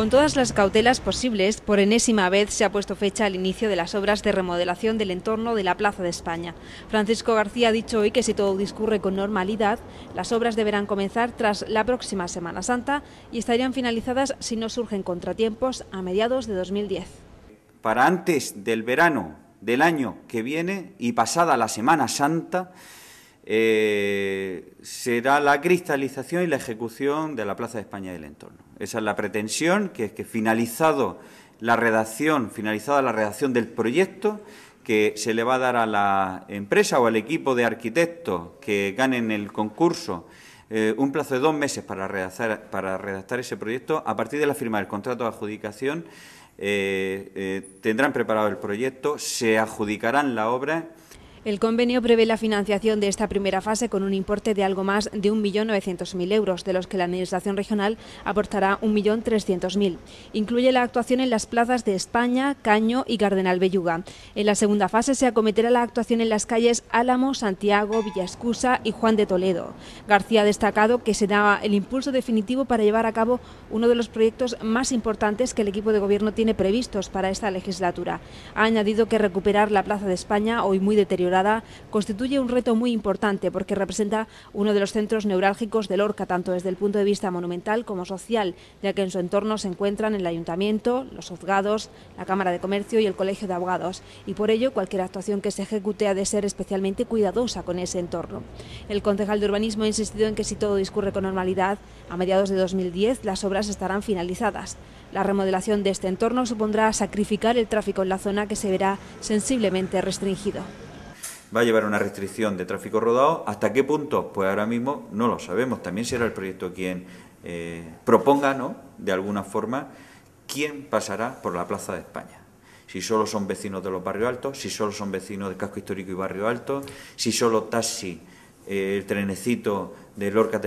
Con todas las cautelas posibles, por enésima vez se ha puesto fecha al inicio de las obras de remodelación del entorno de la Plaza de España. Francisco García ha dicho hoy que si todo discurre con normalidad, las obras deberán comenzar tras la próxima Semana Santa y estarían finalizadas si no surgen contratiempos a mediados de 2010. Para antes del verano del año que viene y pasada la Semana Santa, eh, será la cristalización y la ejecución de la Plaza de España y entorno. Esa es la pretensión, que es que finalizado la redacción, finalizada la redacción del proyecto, que se le va a dar a la empresa o al equipo de arquitectos que ganen el concurso eh, un plazo de dos meses para redactar, para redactar ese proyecto. A partir de la firma del contrato de adjudicación eh, tendrán preparado el proyecto, se adjudicarán la obra el convenio prevé la financiación de esta primera fase con un importe de algo más de 1.900.000 euros, de los que la Administración regional aportará 1.300.000. Incluye la actuación en las plazas de España, Caño y Cardenal Belluga. En la segunda fase se acometerá la actuación en las calles Álamo, Santiago, Villascusa y Juan de Toledo. García ha destacado que se da el impulso definitivo para llevar a cabo uno de los proyectos más importantes que el equipo de gobierno tiene previstos para esta legislatura. Ha añadido que recuperar la Plaza de España, hoy muy deteriorada, constituye un reto muy importante porque representa uno de los centros neurálgicos de Lorca, tanto desde el punto de vista monumental como social, ya que en su entorno se encuentran el ayuntamiento, los juzgados, la Cámara de Comercio y el Colegio de Abogados, y por ello cualquier actuación que se ejecute ha de ser especialmente cuidadosa con ese entorno. El concejal de urbanismo ha insistido en que si todo discurre con normalidad, a mediados de 2010 las obras estarán finalizadas. La remodelación de este entorno supondrá sacrificar el tráfico en la zona que se verá sensiblemente restringido va a llevar una restricción de tráfico rodado. ¿Hasta qué punto? Pues ahora mismo no lo sabemos. También será el proyecto quien eh, proponga, ¿no? De alguna forma, quién pasará por la Plaza de España. Si solo son vecinos de los barrios altos, si solo son vecinos del casco histórico y barrio alto, si solo taxi, eh, el trenecito de Lorca